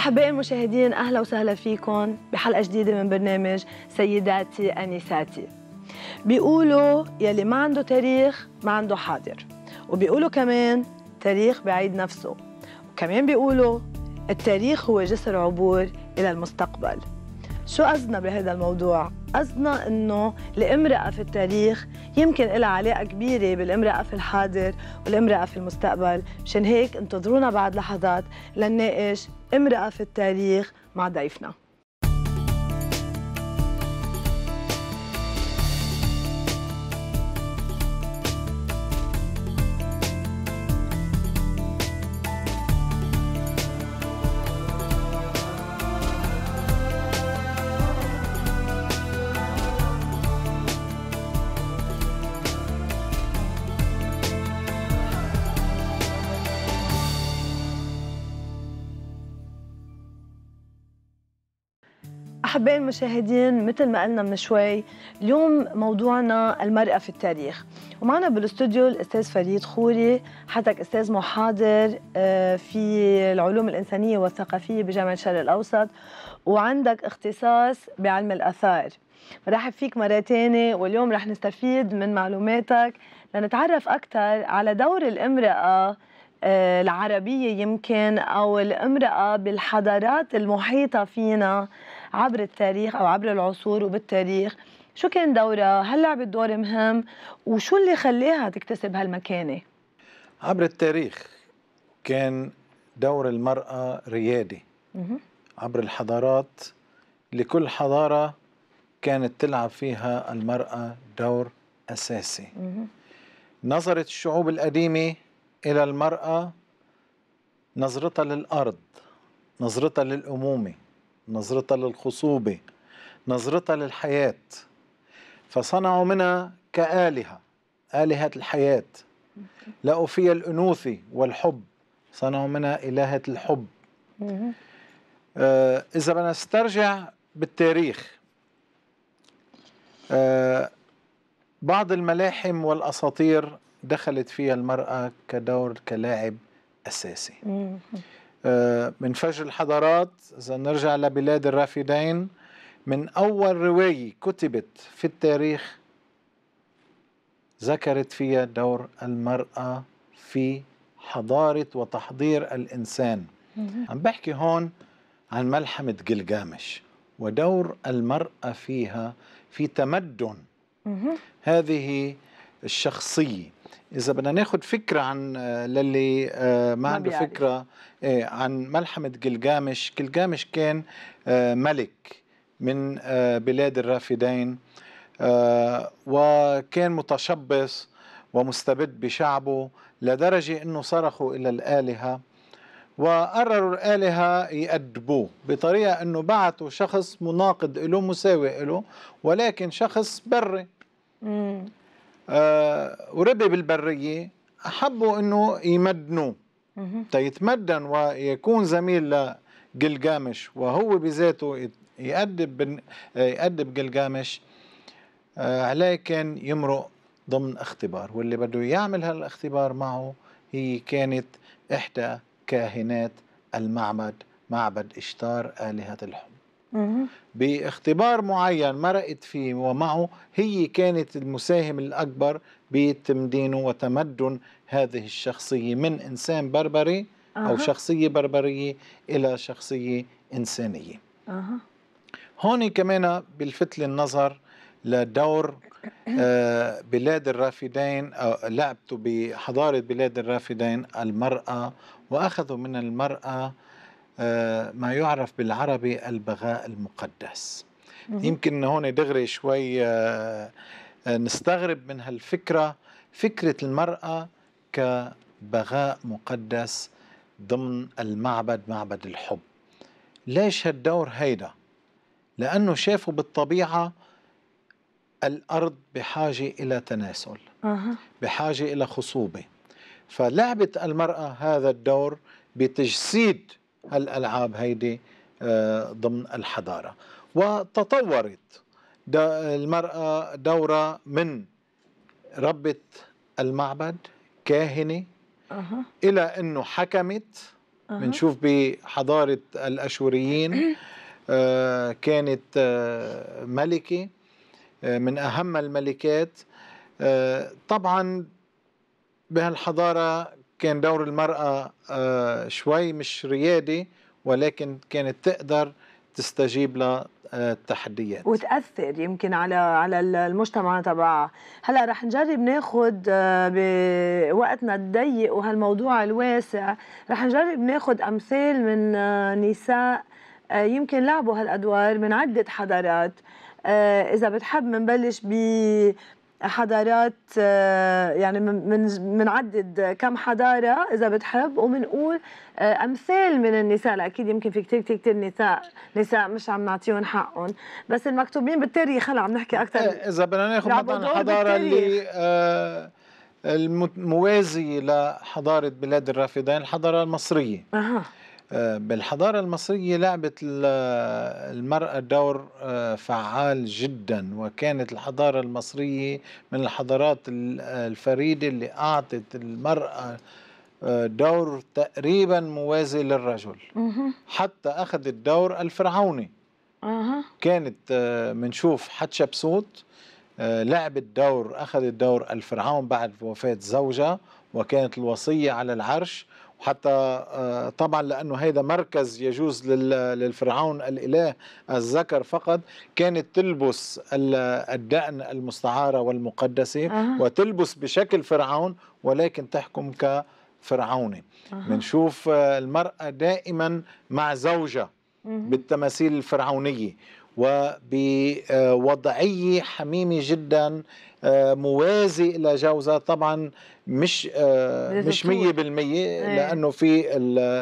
أحبائي المشاهدين أهلا وسهلا فيكم بحلقة جديدة من برنامج سيداتي أنيساتي بيقولوا يلي ما عنده تاريخ ما عنده حاضر وبيقولوا كمان تاريخ بعيد نفسه وكمان بيقولوا التاريخ هو جسر عبور إلى المستقبل شو قصدنا بهذا الموضوع؟ قصدنا انه الامراه في التاريخ يمكن لها علاقه كبيره بالامراه في الحاضر والامراه في المستقبل مشان هيك انتظرونا بعد لحظات لنناقش امراه في التاريخ مع ضيفنا أحبائي المشاهدين مثل ما قلنا من شوي اليوم موضوعنا المرأة في التاريخ ومعنا بالاستوديو الأستاذ فريد خوري حضرتك أستاذ محاضر آه، في العلوم الإنسانية والثقافية بجامعة الشرق الأوسط وعندك اختصاص بعلم الآثار برحب فيك مرة تانية واليوم رح نستفيد من معلوماتك لنتعرف أكثر على دور الامرأة آه، العربية يمكن أو الامرأة بالحضارات المحيطة فينا عبر التاريخ او عبر العصور وبالتاريخ شو كان دورها هل لعبت دور مهم وشو اللي خلاها تكتسب هالمكانه عبر التاريخ كان دور المراه ريادي عبر الحضارات لكل حضاره كانت تلعب فيها المراه دور اساسي نظرت الشعوب القديمه الى المراه نظرتها للارض نظرتها للامومه نظرتها للخصوبة نظرتها للحياة فصنعوا منها كآلهة آلهة الحياة لقوا فيها الأنوثة والحب صنعوا منها إلهة الحب آه إذا بدنا نسترجع بالتاريخ آه بعض الملاحم والأساطير دخلت فيها المرأة كدور كلاعب أساسي آه، من فجر الحضارات إذا نرجع لبلاد الرافدين من أول رواية كتبت في التاريخ ذكرت فيها دور المرأة في حضارة وتحضير الإنسان عم بحكي هون عن ملحمة جلجامش ودور المرأة فيها في تمدن هذه الشخصية اذا بدنا ناخذ فكره عن آه، للي آه، ما عنده بيعرف. فكره إيه، عن ملحمه جلجامش جلجامش كان آه، ملك من بلاد الرافدين وكان متشبث ومستبد بشعبه لدرجه انه صرخوا الى الالهه وقرروا الآلهة يأدبوه بطريقة أنه بعثوا شخص مناقض له مساوي له ولكن شخص بري آه، وربي بالبرية أحبوا أنه يمدنوه تيتمدن ويكون زميل لجلجامش وهو بذاته يأدب يأدب جلجامش آه، لكن يمرق ضمن اختبار واللي بده يعمل هالاختبار معه هي كانت إحدى كاهنات المعبد معبد إشتار آلهة الحب باختبار معين مرقت فيه ومعه هي كانت المساهم الأكبر بتمدينه وتمدن هذه الشخصية من إنسان بربري أو شخصية بربرية إلى شخصية إنسانية هون كمان بلفت لي النظر لدور آه، بلاد الرافدين لعبته بحضارة بلاد الرافدين المرأة وأخذوا من المرأة ما يعرف بالعربي البغاء المقدس يمكن هون دغري شوي آه، آه، نستغرب من هالفكرة فكرة المرأة كبغاء مقدس ضمن المعبد معبد الحب ليش هالدور هيدا لأنه شافوا بالطبيعة الأرض بحاجة إلى تناسل بحاجة إلى خصوبة فلعبت المرأة هذا الدور بتجسيد هالالعاب هيدي آه، ضمن الحضاره وتطورت المراه دوره من ربه المعبد كاهنه أه. الى انه حكمت بنشوف أه. بحضاره الاشوريين آه، كانت آه، ملكه من اهم الملكات طبعا بهالحضاره كان دور المرأة آه، شوي مش ريادي ولكن كانت تقدر تستجيب للتحديات آه، وتأثر يمكن على على المجتمع تبعها هلا رح نجرب ناخذ آه، بوقتنا الضيق وهالموضوع الواسع رح نجرب ناخذ أمثال من نساء يمكن لعبوا هالأدوار من عدة حضارات إذا بتحب منبلش ب حضارات آه، يعني من منعدد كم حضاره اذا بتحب وبنقول آه، امثال من النساء اكيد يمكن في كثير كثير نساء نساء مش عم نعطيهم حقهم بس المكتوبين بالتاريخ هلا عم نحكي اكثر إيه، اذا بدنا ناخذ مثلا الحضاره اللي الموازيه آه، لحضاره بلاد الرافدين الحضاره المصريه أه. آه، بالحضارة المصرية لعبت المرأة دور آه، فعال جدا وكانت الحضارة المصرية من الحضارات الفريدة اللي أعطت المرأة آه، دور تقريبا موازي للرجل حتى أخذ الدور الفرعوني كانت منشوف حتشبسوت لعبت دور أخذت دور الفرعون بعد وفاة زوجها وكانت الوصية على العرش وحتى آه، طبعا لأنه هذا مركز يجوز للفرعون الإله الذكر فقط كانت تلبس الدقن المستعارة والمقدسة آه. وتلبس بشكل فرعون ولكن تحكم كفرعوني بنشوف آه. المرأة دائما مع زوجها بالتماثيل الفرعونية وبوضعية حميمة جدا آه، موازي إلى جوزة طبعا مش آه، مش مية بالمية إيه. لأنه في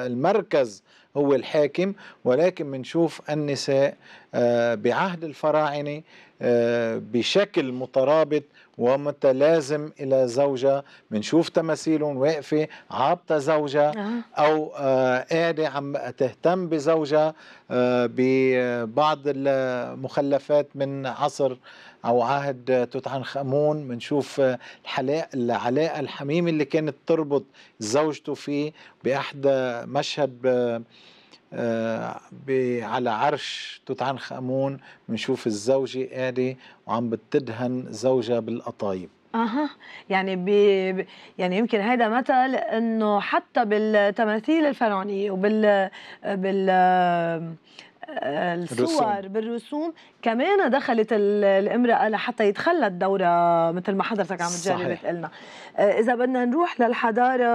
المركز هو الحاكم ولكن بنشوف النساء آه، بعهد الفراعنة آه، بشكل مترابط ومتلازم إلى زوجة بنشوف تماثيلهم واقفة عابطة زوجة آه. أو قاعدة عم تهتم بزوجة ببعض المخلفات من عصر او عهد توت عنخ امون بنشوف العلاقه الحميمه اللي كانت تربط زوجته فيه باحدى مشهد آه، على عرش توت عنخ امون بنشوف الزوجه قاعده وعم بتدهن زوجها بالقطايب اها يعني بي ب... يعني يمكن هذا مثل انه حتى بالتماثيل الفرعونيه وبال بال آه، الصور الرسوم. بالرسوم كمان دخلت الامرأة لحتى يتخلى الدورة مثل ما حضرتك عم تجرب تقلنا آه، إذا بدنا نروح للحضارة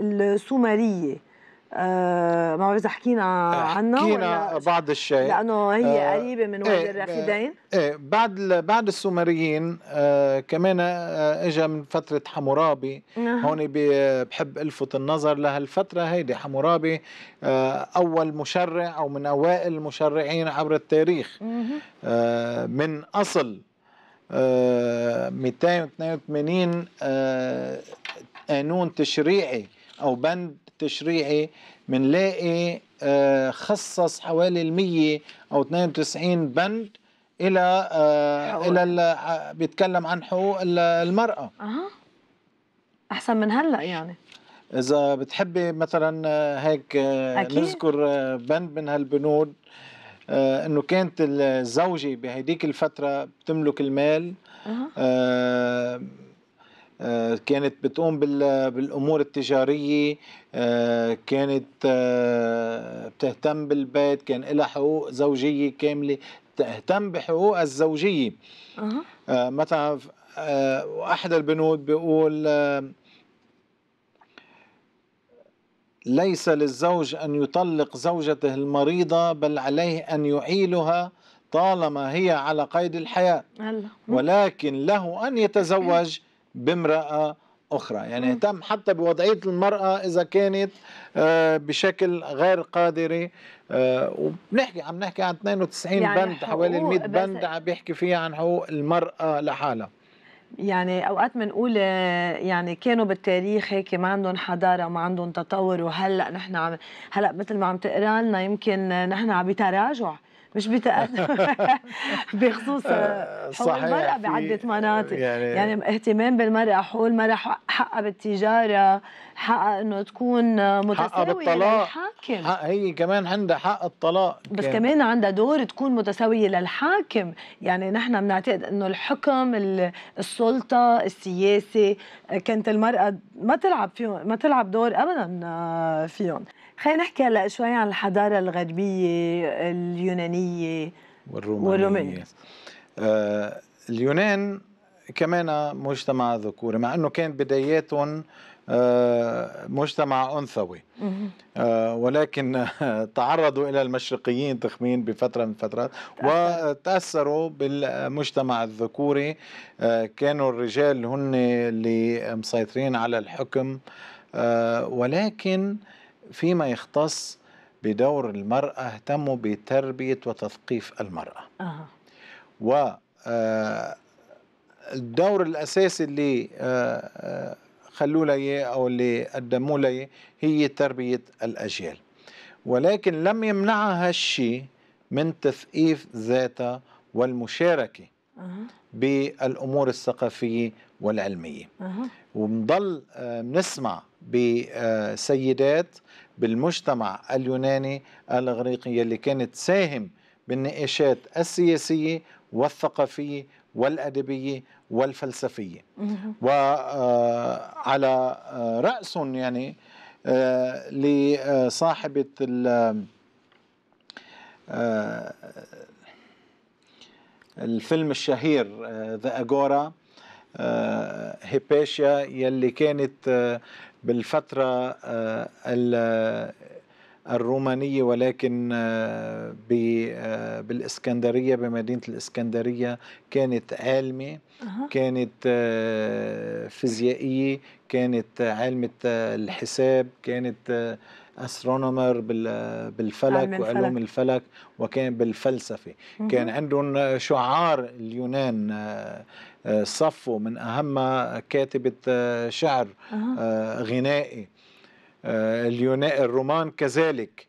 السومرية آه، ما بعرف حكينا آه، عنه حكينا بعض الشيء لانه هي آه قريبه من إيه، وادي ايه الرافدين ايه بعد بعد السومريين آه كمان آه اجى من فتره حمورابي آه. هون بحب الفت النظر لهالفتره هيدي حمورابي آه اول مشرع او من اوائل المشرعين عبر التاريخ آه من اصل آه 282 آه قانون تشريعي او بند تشريعي بنلاقي آه، خصص حوالي المية أو 92 بند إلى آه، حقوق. إلى آه، بيتكلم عن حقوق المرأة أحسن من هلأ يعني إذا بتحبي مثلا هيك أكيد. نذكر بند من هالبنود انه كانت الزوجه بهديك الفتره بتملك المال أه. آه، كانت بتقوم بالامور التجاريه آه، كانت آه، بتهتم بالبيت كان لها حقوق زوجيه كامله تهتم بحقوقها الزوجيه أه. مثلا احد البنود بيقول ليس للزوج ان يطلق زوجته المريضه بل عليه ان يعيلها طالما هي على قيد الحياه ولكن له ان يتزوج بامرأة أخرى يعني اهتم حتى بوضعية المرأة إذا كانت آه، بشكل غير قادرة آه، وبنحكي عم نحكي عن 92 يعني بند حوالي 100 بند عم بيحكي فيها عن حقوق المرأة لحالها يعني اوقات بنقول آه، يعني كانوا بالتاريخ هيك ما عندهم حضاره وما عندهم تطور وهلا نحن عم هلا مثل ما عم تقرا لنا يمكن نحن عم بتراجع مش بتأثر بخصوص آه، حقوق المرأة بعدة مناطق يعني, يعني اهتمام بالمرأة حول المرأة حقها بالتجارة حقها انه تكون متساوية للحاكم حق هي كمان عندها حق الطلاق بس كمان عندها دور تكون متساوية للحاكم يعني نحن بنعتقد انه الحكم السلطة السياسي كانت المرأة ما تلعب فيهم ما تلعب دور ابدا آه، فيهم خلينا نحكي هلا شوي عن الحضاره الغربيه اليونانيه والرومانيه, والرومانية. آه اليونان كمان مجتمع ذكوري مع انه كان بداياتهم آه مجتمع انثوي آه ولكن تعرضوا الى المشرقيين تخمين بفتره من الفترات وتاثروا بالمجتمع الذكوري آه كانوا الرجال هن اللي مسيطرين على الحكم آه، ولكن فيما يختص بدور المرأة اهتموا بتربية وتثقيف المرأة آه. و الدور الأساسي اللي آه، آه، خلوا لي أو اللي قدموا لي هي تربية الأجيال ولكن لم يمنعها هالشيء من تثقيف ذاتها والمشاركة أه. بالأمور الثقافية والعلمية أه. ومضل نسمع بسيدات بالمجتمع اليوناني الاغريقي يلي كانت تساهم بالنقاشات السياسيه والثقافيه والادبيه والفلسفيه وعلى راسهم يعني آه، لصاحبه آه، الفيلم الشهير ذا آه، اجورا هيباشيا يلي كانت بالفترة آه، آه، الرومانية ولكن آه، بالإسكندرية بمدينة الإسكندرية كانت عالمة كانت فيزيائية كانت عالمة الحساب كانت استرونومر بالفلك وعلوم الفلك وكان بالفلسفه كان عندهم شعار اليونان آه، آه، صفوا من اهمها كاتبه آه، شعر غنائي اليونان الرومان كذلك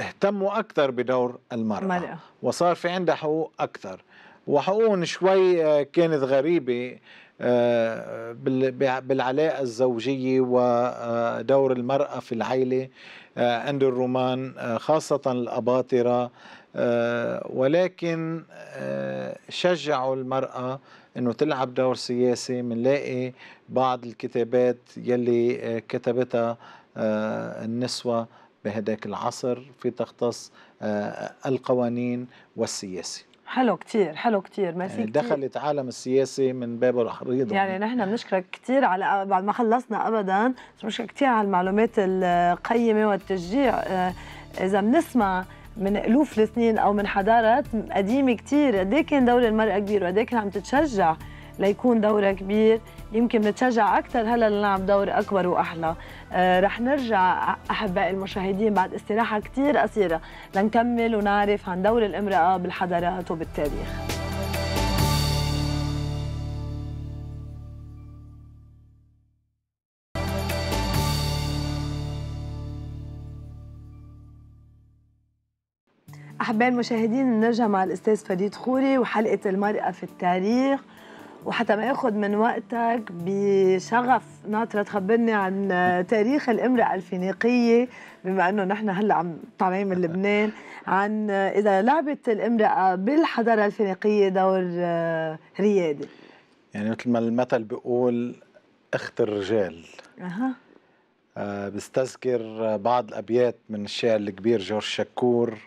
اهتموا اكثر بدور المراه ملأ. وصار في عندها حقوق اكثر وحقوقهم شوي كانت غريبه آه، بالعلاقة الزوجية ودور المرأة في العيلة عند آه، الرومان آه، خاصة الأباطرة ولكن شجعوا المرأة انه تلعب دور سياسي منلاقي بعض الكتابات يلي كتبتها النسوة بهداك العصر في تختص القوانين والسياسة حلو كثير حلو كثير ميرسي يعني دخلت كتير. عالم السياسي من باب رضا يعني نحن بنشكرك كثير على بعد ما خلصنا ابدا بنشكرك كثير على المعلومات القيمه والتشجيع آه، اذا بنسمع من الوف السنين او من حضارات قديمه كثير قد إيه كان دور المراه كبير وقد إيه كان عم تتشجع ليكون دورها كبير يمكن نتشجع اكثر هلا لنلعب دور اكبر واحلى آه رح نرجع احبائي المشاهدين بعد استراحه كثير قصيره لنكمل ونعرف عن دور الامراه بالحضارات وبالتاريخ أحبائي المشاهدين بنرجع مع الأستاذ فريد خوري وحلقة المرأة في التاريخ وحتى ما اخذ من وقتك بشغف ناطره تخبرني عن تاريخ الامراه الفينيقيه بما انه نحن هلا عم طالعين من لبنان عن اذا لعبت الامراه بالحضاره الفينيقيه دور آه، ريادي يعني مثل ما المثل بيقول اخت الرجال اها آه، بستذكر بعض الابيات من الشاعر الكبير جورج شكور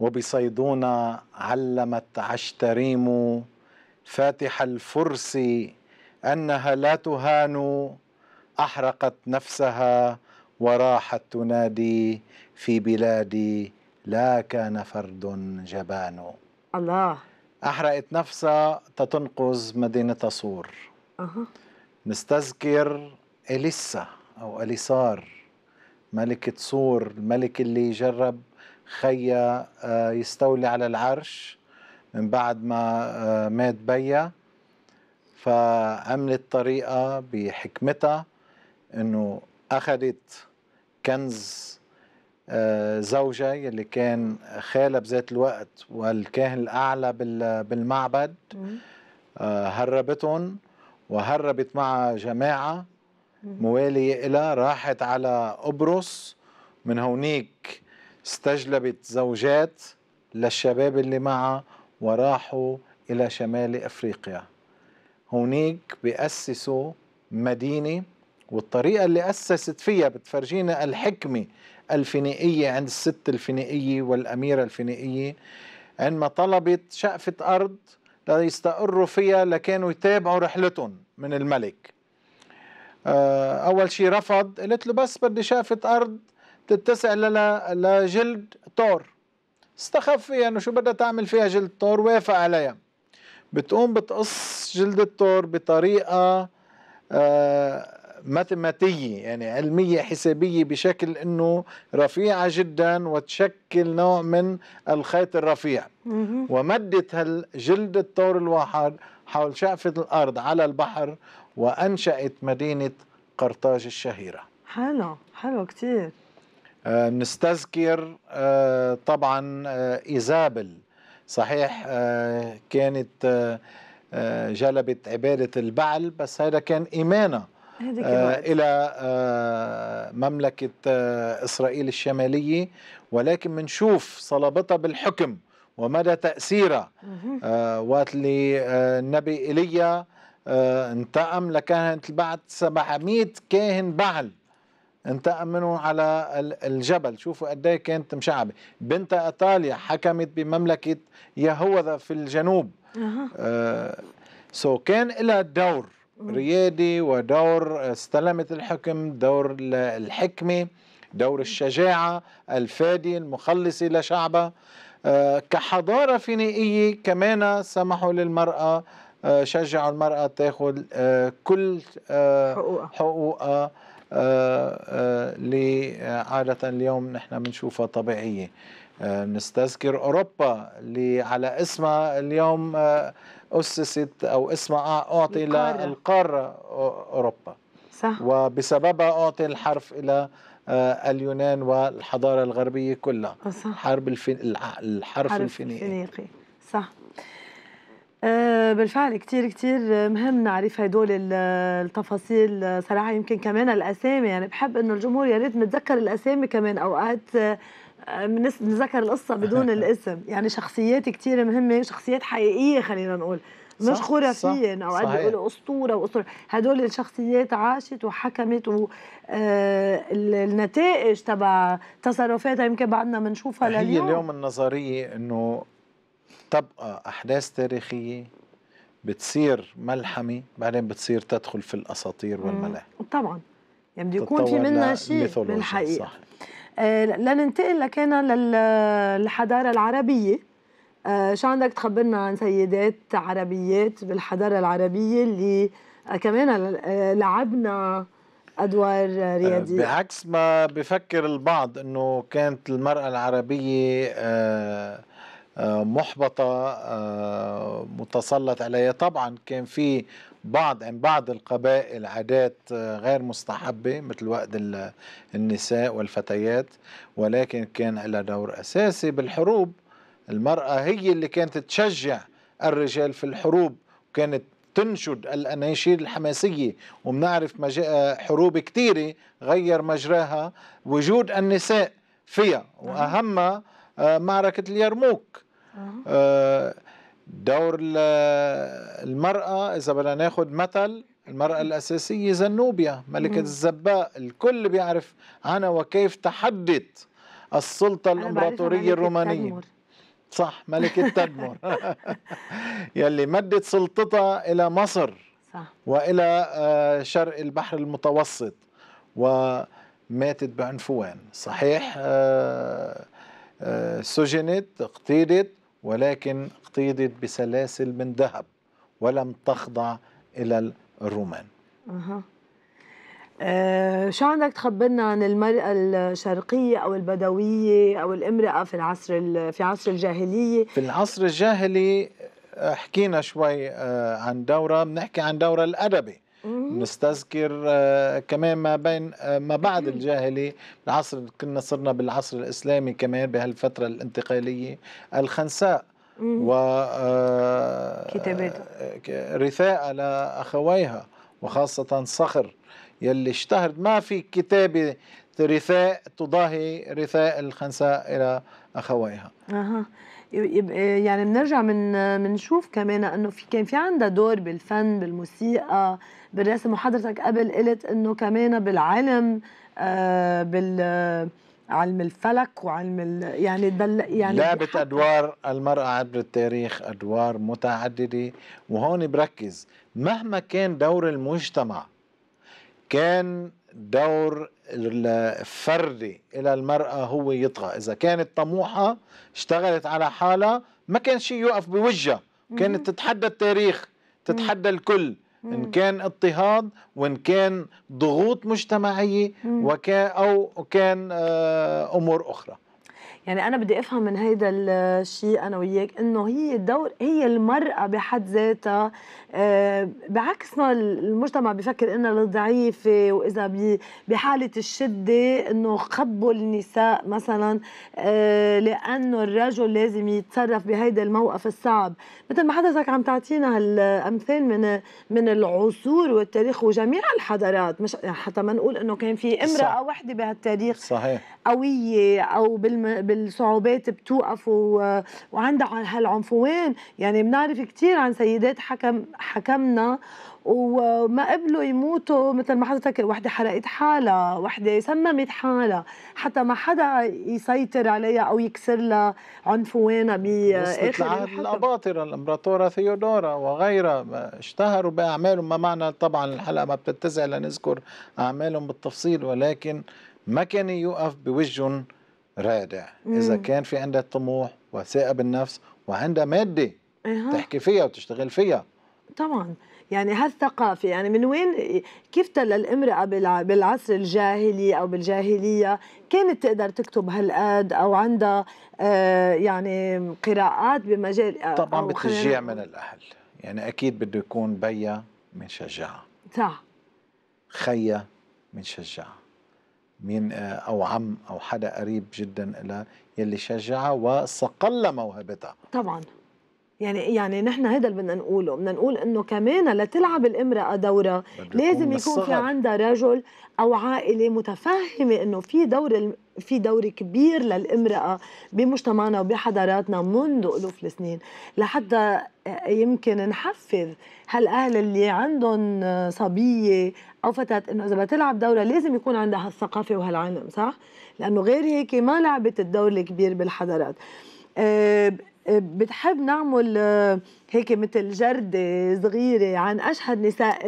وبصيدونا علمت عشتريمو فاتح الفرس انها لا تهان احرقت نفسها وراحت تنادي في بلادي لا كان فرد جبان الله احرقت نفسها تتنقذ مدينه صور أه. نستذكر اليسا او اليسار ملكه صور الملك اللي جرب خيا آه، يستولي على العرش من بعد ما آه، مات بيا فعملت طريقة بحكمتها انه اخذت كنز آه، زوجها يلي كان خالها بذات الوقت والكاهن الاعلى بالمعبد آه، هربتهم وهربت مع جماعة موالية إلها راحت على قبرص من هونيك استجلبت زوجات للشباب اللي معها وراحوا إلى شمال أفريقيا هونيك بأسسوا مدينة والطريقة اللي أسست فيها بتفرجينا الحكمة الفينيقية عند الست الفينيقية والأميرة الفينيقية عندما طلبت شقفة أرض ليستقروا فيها لكانوا يتابعوا رحلتهم من الملك آه، أول شيء رفض قالت له بس بدي شقفة أرض تتسع لجلد تور استخف فيها انه شو بدها تعمل فيها جلد الثور وافق عليها بتقوم بتقص جلد الثور بطريقة آه، ماتماتية يعني علمية حسابية بشكل انه رفيعة جدا وتشكل نوع من الخيط الرفيع ومدت هالجلد الثور الواحد حول شقفة الأرض على البحر وأنشأت مدينة قرطاج الشهيرة حلو حلو كتير آه، نستذكر آه، طبعا آه، إيزابل صحيح كانت جلبت عبادة البعل بس هذا كان إيمانها إلى مملكة إسرائيل الشمالية ولكن منشوف صلابتها بالحكم ومدى تأثيرها وقت اللي النبي إيليا انتقم لكهنة البعل 700 كاهن بعل انتقم منهم على الجبل شوفوا قد ايه كانت مشعبه بنت ايطاليا حكمت بمملكه يهوذا في الجنوب أه. آه سو كان لها دور ريادي ودور آه، استلمت الحكم دور الحكمه دور الشجاعه الفاديه المخلصه لشعبها آه كحضاره فينيقيه كمان سمحوا للمراه آه، شجعوا المرأة تاخذ آه، كل حقوقها, حقوقها اللي آه، آه، عادة اليوم نحن بنشوفها طبيعية آه، نستذكر أوروبا اللي على اسمها اليوم أسست أو اسمها أعطي القارة. للقارة أوروبا صح. وبسببها أعطي الحرف إلى اليونان والحضارة الغربية كلها صح. حرب الفن... الحرف الفينيقي صح آه، بالفعل كتير كتير مهم نعرف هدول التفاصيل صراحة يمكن كمان الأسامي يعني بحب إنه الجمهور يا ريت نتذكر الأسامي كمان أوقات آه، نذكر القصة بدون الاسم يعني شخصيات كتير مهمة شخصيات حقيقية خلينا نقول مش خرافيا او قد بيقولوا اسطوره واسطوره هدول الشخصيات عاشت وحكمت والنتائج آه، تبع تصرفاتها يمكن بعدنا بنشوفها لليوم هي اليوم النظريه انه تبقى أحداث تاريخية بتصير ملحمة بعدين بتصير تدخل في الأساطير والملاهي طبعا يعني بده يكون في منها شيء الحقيقه صح. آه لننتقل لكان للحضارة العربية آه شو عندك تخبرنا عن سيدات عربيات بالحضارة العربية اللي آه كمان آه، لعبنا ادوار رياديه آه، بعكس ما بفكر البعض انه كانت المراه العربيه آه آه، محبطة آه، متسلط عليها طبعا كان في بعض عن بعض القبائل عادات آه، غير مستحبة مثل وقت النساء والفتيات ولكن كان لها دور أساسي بالحروب المرأة هي اللي كانت تشجع الرجال في الحروب وكانت تنشد الأناشيد الحماسية وبنعرف حروب كثيرة غير مجراها وجود النساء فيها وأهمها معركة اليرموك آه، دور المرأة إذا بدنا ناخذ مثل المرأة الأساسية زنوبيا ملكة الزباء الكل بيعرف عنها وكيف تحدت السلطة الإمبراطورية الرومانية صح ملكة تدمر يلي مدت سلطتها إلى مصر وإلى آه، شرق البحر المتوسط وماتت بعنفوان صحيح آه، سجنت اقتيدت ولكن اقتيدت بسلاسل من ذهب ولم تخضع إلى الرومان أه. أه شو عندك تخبرنا عن المرأة الشرقية أو البدوية أو الامرأة في العصر في عصر الجاهلية في العصر الجاهلي آه، حكينا شوي آه، عن دورة بنحكي عن دورة الأدبي نستذكر آه، كمان ما بين آه، ما بعد الجاهلي العصر كنا صرنا بالعصر الإسلامي كمان بهالفترة الانتقالية الخنساء و آه، كتاباته رثاء لأخويها وخاصة صخر يلي اشتهرت ما في كتابة رثاء تضاهي رثاء الخنساء إلى أخويها أه. آه، يعني بنرجع من بنشوف آه، كمان انه في كان في عندها دور بالفن بالموسيقى بالرسم وحضرتك قبل قلت انه كمان بالعلم آه، بال علم الفلك وعلم ال... يعني دل... يعني لعبت ادوار المراه عبر التاريخ ادوار متعدده وهون بركز مهما كان دور المجتمع كان دور الفردي إلى المرأة هو يطغى إذا كانت طموحة اشتغلت على حالها ما كان شيء يوقف بوجهها كانت تتحدى التاريخ تتحدى الكل ان كان اضطهاد وان كان ضغوط مجتمعيه وكان او كان آه، امور اخرى يعني انا بدي افهم من هيدا الشيء انا وياك انه هي الدور هي المراه بحد ذاتها آه، بعكس ما المجتمع بفكر انها الضعيفه واذا بحاله الشده انه خبوا النساء مثلا آه، لانه الرجل لازم يتصرف بهيدا الموقف الصعب مثل ما حضرتك عم تعطينا هالامثال من من العصور والتاريخ وجميع الحضارات مش حتى ما نقول انه كان في امراه واحده بهالتاريخ صحيح قويه او بالم... بالصعوبات بتوقف وعندها هالعنفوان يعني بنعرف كثير عن سيدات حكم حكمنا وما قبلوا يموتوا مثل ما حضرتك وحده حرقت حالها وحده سممت حالها حتى ما حدا يسيطر عليها او يكسر لها عنفوانها باخر الاباطره الامبراطوره ثيودورا وغيرها اشتهروا باعمالهم ما معنى طبعا الحلقه ما بتتسع لنذكر اعمالهم بالتفصيل ولكن ما كان يوقف بوجههم رادع مم. اذا كان في عندها طموح وثقه بالنفس وعندها ماده إيه. تحكي فيها وتشتغل فيها طبعا يعني هالثقافة يعني من وين كيف الامرأة بالعصر الجاهلي أو بالجاهلية كانت تقدر تكتب هالقد أو عندها آه، يعني قراءات بمجال آه، طبعا بتشجيع من الأهل يعني أكيد بده يكون بيا منشجعها صح خيا منشجعها من آه، او عم او حدا قريب جدا لها يلي شجعها وصقل موهبتها طبعا يعني يعني نحن هذا اللي بدنا نقوله بدنا نقول انه كمان لتلعب الامراه دورها لازم يكون في عندها رجل او عائله متفهمه انه في دور في دور كبير للامراه بمجتمعنا وبحضاراتنا منذ الوف السنين لحتى يمكن نحفز هالاهل اللي عندهم صبيه او فتاه انه اذا بتلعب دورها لازم يكون عندها هالثقافه وهالعلم صح؟ لانه غير هيك ما لعبت الدور الكبير بالحضارات. أه بتحب نعمل آه، هيك مثل جردة صغيرة عن أشهر نساء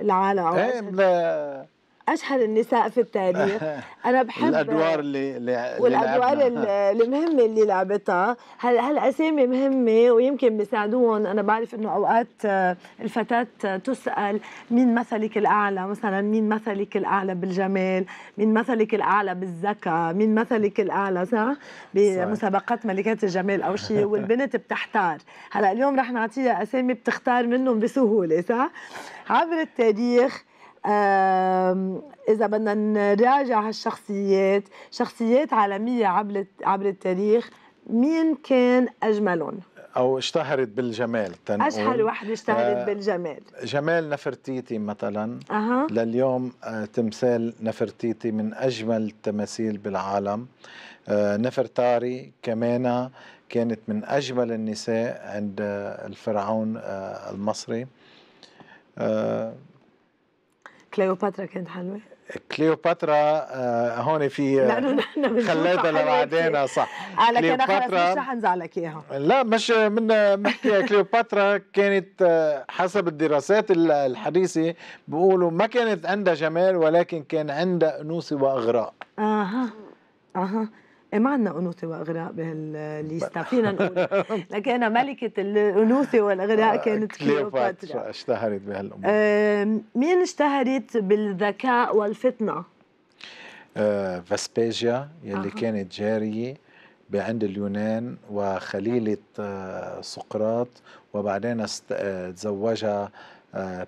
العالم ايه اشهر النساء في التاريخ انا بحب الادوار اللي, اللي والادوار المهمه اللي لعبتها هل هالاسامي مهمه ويمكن بيساعدوهم انا بعرف انه اوقات آه، الفتاه تسال مين مثلك الاعلى مثلا مين مثلك الاعلى بالجمال مين مثلك الاعلى بالذكاء مين مثلك الاعلى صح بمسابقات ملكات الجمال او شيء والبنت بتحتار هلا اليوم رح نعطيها اسامي بتختار منهم بسهوله صح عبر التاريخ إذا بدنا نراجع هالشخصيات شخصيات عالمية عبر عبر التاريخ مين كان أجملهم؟ أو اشتهرت بالجمال تنقول أشهر وحدة اشتهرت آه بالجمال جمال نفرتيتي مثلا أه. لليوم آه تمثال نفرتيتي من أجمل التماثيل بالعالم آه نفرتاري كمان كانت من أجمل النساء عند الفرعون آه، المصري آه، كليوباترا كانت حلوه كليوباترا آه، هون في آه، خليتها لبعدين صح على كان خلص مش رح نزعلك اياها لا مش من بنحكي كليوباترا كانت آه، حسب الدراسات الحديثه بيقولوا ما كانت عندها جمال ولكن كان عندها انوثه واغراء اها اها إيه ما عندنا أنوثة واغراء بهالليستا فينا نقول لكن ملكة الأنوثة والاغراء آه، كانت كليوباترا اشتهرت بهالأمور مين اشتهرت بالذكاء والفطنة؟ آه فاسبيجيا يلي كانت جارية بعند اليونان وخليلة آه، سقراط وبعدين آه، تزوجها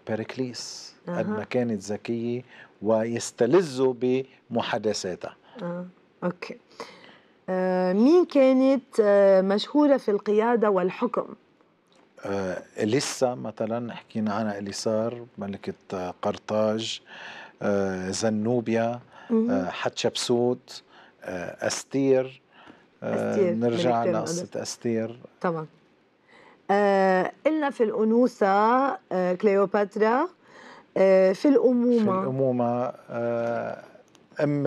بيركليس قد ما كانت ذكية ويستلذوا بمحادثاتها آه. اوكي آه، مين كانت آه، مشهورة في القيادة والحكم؟ آه، إليسا مثلا حكينا عنها إليسار ملكة قرطاج زنوبيا حتشبسوت أستير, أستير. نرجع لقصة أستير طبعا قلنا في الأنوثة كليوباترا في الأمومة في الأمومة أم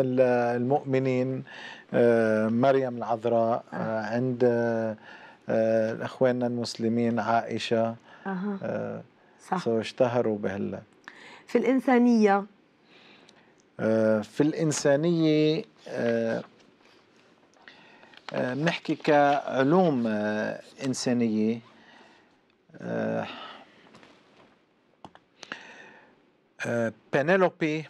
المؤمنين آه، مريم العذراء آه، آه. عند اخواننا المسلمين عائشه أه. صح سو اشتهروا بهلا في الانسانيه في الانسانيه بنحكي كعلوم انسانيه بنيلوبي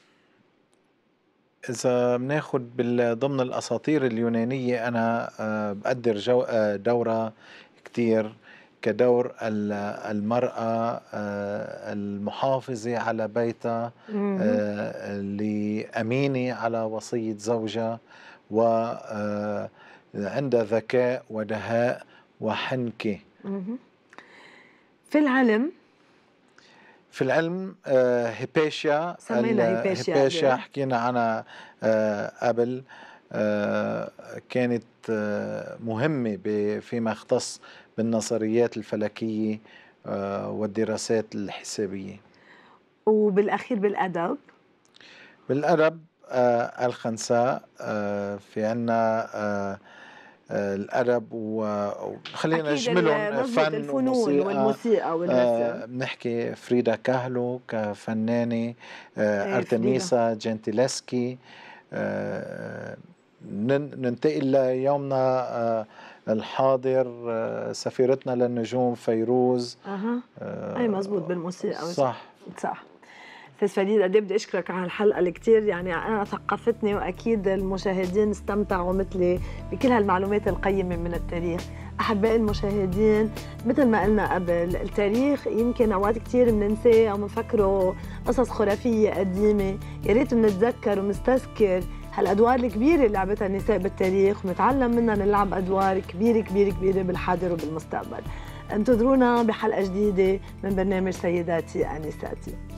إذا بناخد بال- ضمن الأساطير اليونانية أنا آه، بقدر جو آه، دورة دورها كتير كدور المرأة آه، المحافظة على بيتها لأمينة اللي أمينة على وصية زوجها وعندها ذكاء ودهاء وحنكة في العلم في العلم آه، هيباشيا سمينا هيباشيا حكينا عنها آه، قبل آه، كانت مهمة فيما يختص بالنظريات الفلكية والدراسات الحسابية وبالأخير بالأدب بالأدب الخنساء في عنا آه، الادب وخلينا نجملهم فن الفنون وموسيقى والموسيقى آه، والرسم بنحكي فريدا كاهلو كفنانه آه، إيه، ارتميسا جنتيلسكي ننتقل ليومنا الحاضر سفيرتنا للنجوم فيروز أه. اي مزبوط بالموسيقى صح صح استاذ فريد قد إيه بدي اشكرك على الحلقه اللي كثير يعني انا ثقفتني واكيد المشاهدين استمتعوا مثلي بكل هالمعلومات القيمه من التاريخ احبائي المشاهدين مثل ما قلنا قبل التاريخ يمكن اوقات كثير بننساه او بنفكره قصص خرافيه قديمه يا ريت بنتذكر ونستذكر هالادوار الكبيره اللي لعبتها النساء بالتاريخ ونتعلم منها نلعب ادوار كبيره كبيره كبيره بالحاضر وبالمستقبل انتظرونا بحلقه جديده من برنامج سيداتي انساتي